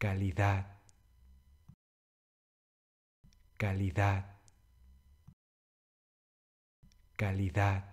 calidad, calidad, calidad.